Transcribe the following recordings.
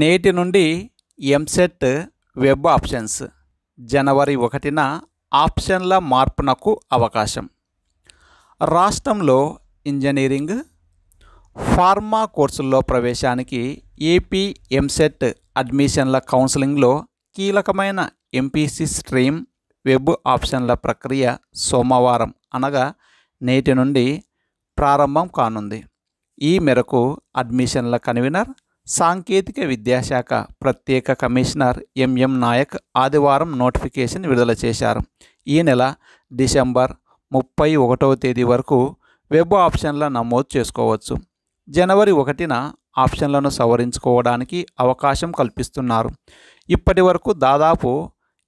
నేటి నుండి EAMCET web options జనవరి ఒకటిన ఆప్షన్ల మార్పునకు అవకాశం రాష్ట్రంలో ఇంజనీరింగ్ ఫార్మా కోర్సుల్లో ప్రవేశానికి ఏపీ ఎంసెట్ అడ్మిషన్ల కౌన్సిలింగ్లో కీలకమైన ఎంపీసీ స్ట్రీమ్ వెబ్ ఆప్షన్ల ప్రక్రియ సోమవారం అనగా నేటి నుండి ప్రారంభం కానుంది ఈ మేరకు అడ్మిషన్ల కన్వీనర్ సాంకేతిక విద్యాశాఖ ప్రత్యేక కమిషనర్ ఎంఎం నాయక్ ఆదివారం నోటిఫికేషన్ విడుదల చేశారు ఈ నెల డిసెంబర్ ముప్పై ఒకటవ తేదీ వరకు వెబ్ ఆప్షన్ల నమోదు చేసుకోవచ్చు జనవరి ఒకటిన ఆప్షన్లను సవరించుకోవడానికి అవకాశం కల్పిస్తున్నారు ఇప్పటి వరకు దాదాపు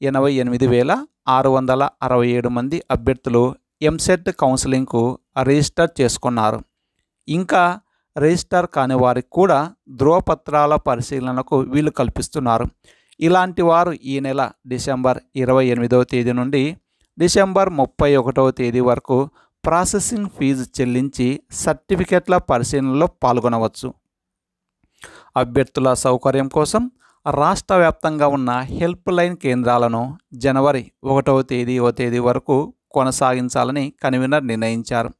ఎనభై ఎనిమిది వేల ఆరు వందల అరవై ఏడు మంది అభ్యర్థులు ఎంసెట్ కౌన్సిలింగ్కు రిజిస్టర్ చేసుకున్నారు ఇంకా రిజిస్టర్ కాని వారికి కూడా ధ్రువపత్రాల పరిశీలనకు వీలు కల్పిస్తున్నారు ఇలాంటి వారు ఈ నెల డిసెంబర్ ఇరవై ఎనిమిదవ తేదీ నుండి డిసెంబర్ ముప్పై ఒకటవ తేదీ వరకు ప్రాసెసింగ్ ఫీజు చెల్లించి సర్టిఫికెట్ల పరిశీలనలో పాల్గొనవచ్చు అభ్యర్థుల సౌకర్యం కోసం రాష్ట్ర వ్యాప్తంగా ఉన్న హెల్ప్ లైన్ కేంద్రాలను జనవరి ఒకటవ తేదీ ఓ తేదీ వరకు కొనసాగించాలని కన్వీనర్ నిర్ణయించారు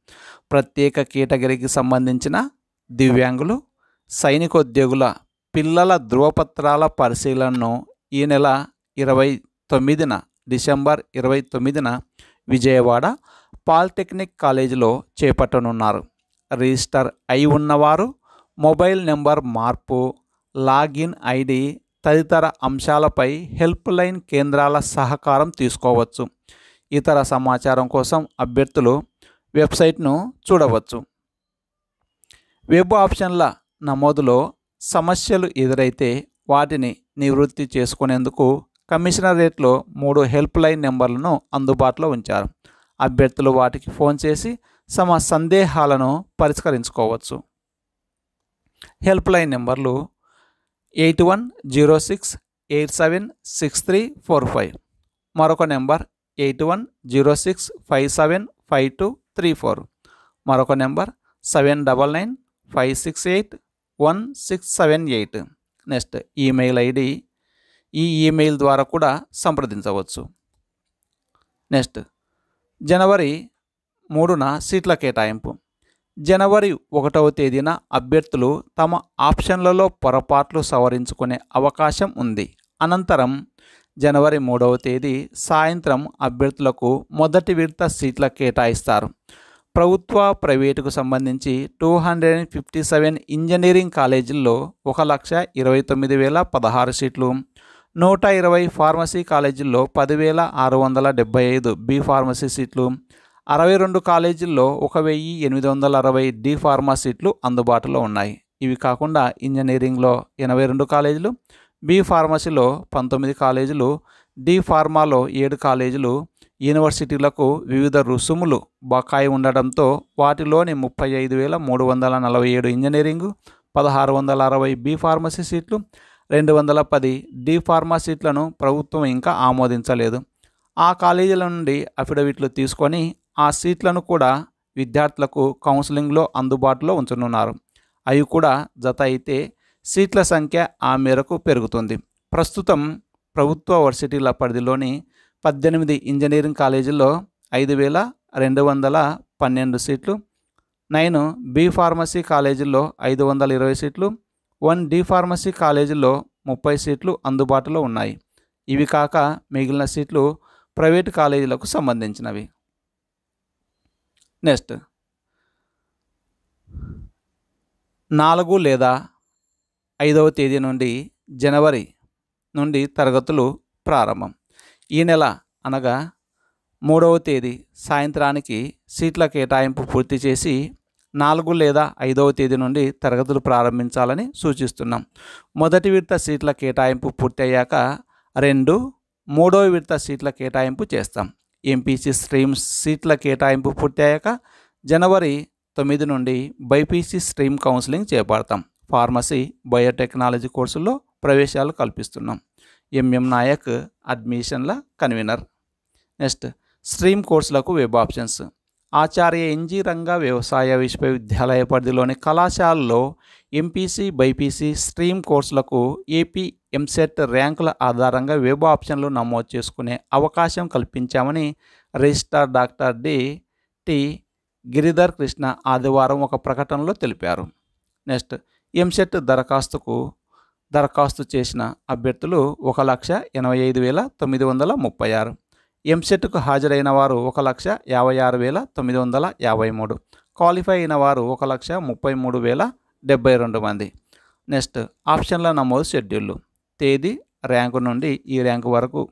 ప్రత్యేక కేటగిరీకి సంబంధించిన దివ్యాంగులు సైనికోద్యోగుల పిల్లల ధృవపత్రాల పరిశీలనను ఈ నెల ఇరవై తొమ్మిదిన డిసెంబర్ ఇరవై తొమ్మిదిన విజయవాడ పాలిటెక్నిక్ కాలేజీలో చేపట్టనున్నారు రిజిస్టర్ అయి ఉన్నవారు మొబైల్ నెంబర్ మార్పు లాగిన్ ఐడి తదితర అంశాలపై హెల్ప్ లైన్ కేంద్రాల సహకారం తీసుకోవచ్చు ఇతర సమాచారం కోసం అభ్యర్థులు వెబ్సైట్ను చూడవచ్చు వెబ్ ఆప్షన్ల నమోదులో సమస్యలు ఎదురైతే వాటిని నివృత్తి చేసుకునేందుకు కమిషనరేట్లో మూడు హెల్ప్ లైన్ నెంబర్లను అందుబాటులో ఉంచారు అభ్యర్థులు వాటికి ఫోన్ చేసి తమ సందేహాలను పరిష్కరించుకోవచ్చు హెల్ప్ లైన్ నెంబర్లు eight one zero six eight seven six three four five మరొక number eight one zero six five seven five two three four మరొక number seven double nine five six eight one six seven eight next email ID ఈ email ద్వారా కూడా సంప్రదించవచ్చు next జనవరి మూడున సీట్ల కేటాయింపు జనవరి ఒకటవ తేదీన అభ్యర్థులు తమ ఆప్షన్లలో పొరపాట్లు సవరించుకునే అవకాశం ఉంది అనంతరం జనవరి మూడవ తేదీ సాయంత్రం అభ్యర్థులకు మొదటి విడత సీట్ల కేటాయిస్తారు ప్రభుత్వ ప్రైవేటుకు సంబంధించి two hundred and fifty seven engineering కాలేజీల్లో ఒక లక్ష ఇరవై తొమ్మిది వేల పదహారు సీట్లు నూట ఇరవై ఫార్మసీ కాలేజీల్లో పదివేల ఆరు వందల డెబ్బై ఐదు బి ఫార్మసీ సీట్లు అరవై రెండు కాలేజీల్లో ఒక వెయ్యి ఎనిమిది వందల అరవై డి ఫార్మా సీట్లు అందుబాటులో ఉన్నాయి ఇవి కాకుండా ఇంజనీరింగ్లో ఎనభై రెండు కాలేజీలు బి ఫార్మసీలో పంతొమ్మిది కాలేజీలు డి ఫార్మాలో ఏడు కాలేజీలు యూనివర్సిటీలకు వివిధ రుసుములు బకాయి ఉండడంతో వాటిలోని ముప్పై ఐదు వేల మూడు వందల నలభై ఏడు ఇంజనీరింగ్ పదహారు వందల అరవై బి ఫార్మసీ సీట్లు రెండు వందల పది డి ఫార్మా సీట్లను ప్రభుత్వం ఇంకా ఆమోదించలేదు ఆ కాలేజీల నుండి అఫిడవిట్లు తీసుకొని ఆ సీట్లను కూడా విద్యార్థులకు కౌన్సిలింగ్లో అందుబాటులో ఉంచనున్నారు అవి కూడా జత అయితే సీట్ల సంఖ్య ఆ మేరకు పెరుగుతుంది ప్రస్తుతం ప్రభుత్వ వర్సిటీల పరిధిలోని పద్దెనిమిది ఇంజనీరింగ్ కాలేజీల్లో ఐదు వేల రెండు వందల పన్నెండు సీట్లు నైన్ బి ఫార్మసీ కాలేజీల్లో ఐదు వందల ఇరవై సీట్లు వన్ డి ఫార్మసీ కాలేజీల్లో ముప్పై సీట్లు అందుబాటులో ఉన్నాయి ఇవి కాక మిగిలిన సీట్లు ప్రైవేట్ కాలేజీలకు సంబంధించినవి నెక్స్ట్ నాలుగు లేదా ఐదవ తేదీ నుండి జనవరి నుండి తరగతులు ప్రారంభం ఈ నెల అనగా మూడవ తేదీ సాయంత్రానికి సీట్ల కేటాయింపు పూర్తి చేసి నాలుగు లేదా ఐదవ తేదీ నుండి తరగతులు ప్రారంభించాలని సూచిస్తున్నాం మొదటి విడత సీట్ల కేటాయింపు పూర్తయ్యాక రెండు మూడవ విడత సీట్ల కేటాయింపు చేస్తాం ఎంపీసీ స్ట్రీమ్ సీట్ల కేటాయింపు పూర్తయ్యాక జనవరి తొమ్మిది నుండి బైపీసీ స్ట్రీమ్ కౌన్సిలింగ్ చేపడతాం ఫార్మసీ బయోటెక్నాలజీ కోర్సుల్లో ప్రవేశాలు కల్పిస్తున్నాం ఎంఎం నాయక్ అడ్మిషన్ల కన్వీనర్ నెక్స్ట్ స్ట్రీమ్ కోర్సులకు web options Acharya NG Ranga వ్యవసాయ విశ్వవిద్యాలయ పరిధిలోని కళాశాలలో ఎంపీసీ బైపీసీ స్ట్రీమ్ కోర్సులకు ఏపీ ఎంసెట్ ర్యాంకుల ఆధారంగా వెబ్ ఆప్షన్లు నమోదు చేసుకునే అవకాశం కల్పించామని registrar doctor D T Giridhar Krishna ఆదివారం ఒక ప్రకటనలో తెలిపారు నెక్స్ట్ ఎంసెట్ దరఖాస్తుకు దరఖాస్తు చేసిన అభ్యర్థులు ఒక లక్ష ఎనభై ఐదు వేల తొమ్మిది వందల ముప్పై ఆరు ఎంసెట్కు హాజరైన వారు ఒక లక్ష యాభై ఆరు వేల తొమ్మిది వందల యాభై మూడు క్వాలిఫై అయిన వారు ఒక లక్ష ముప్పై మూడు వేల డెబ్బై రెండు మంది నెక్స్ట్ ఆప్షన్ల నమోదు షెడ్యూళ్ళు తేదీ ర్యాంకు నుండి ఈ ర్యాంకు వరకు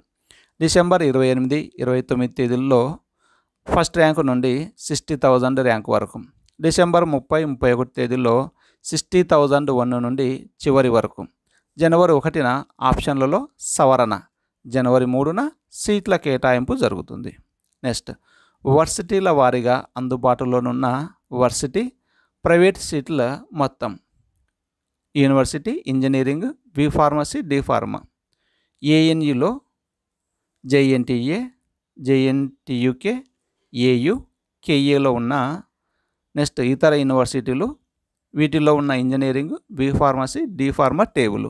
డిసెంబర్ ఇరవై ఎనిమిది ఇరవై తొమ్మిది తేదీల్లో ఫస్ట్ ర్యాంకు నుండి సిక్స్టీ థౌజండ్ ర్యాంకు వరకు డిసెంబర్ ముప్పై ముప్పై ఒకటి తేదీలో సిక్స్టీ థౌజండ్ వన్ నుండి చివరి వరకు జనవరి ఒకటిన ఆప్షన్లలో సవరణ జనవరి మూడున సీట్ల కేటాయింపు జరుగుతుంది నెక్స్ట్ వర్సిటీల వారీగా అందుబాటులోనున్న వర్సిటీ ప్రైవేట్ సీట్ల మొత్తం university engineering B pharmacy D pharma ఏఎన్యులో జేఎన్టీఏ జేఎన్టీయుకే ఏయు కేఏలో ఉన్న నెక్స్ట్ ఇతర యూనివర్సిటీలు వీటిలో ఉన్న engineering B pharmacy D pharma table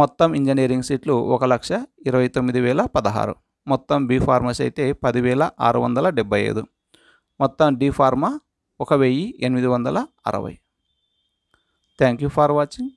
మొత్తం ఇంజనీరింగ్ సీట్లు ఒక లక్ష ఇరవై తొమ్మిది వేల పదహారు మొత్తం బీ ఫార్మసీ అయితే పదివేల ఆరు వందల డెబ్బై ఐదు మొత్తం డి ఫార్మా ఒక వెయ్యి ఎనిమిది వందల అరవై థ్యాంక్ యూ ఫర్ వాచింగ్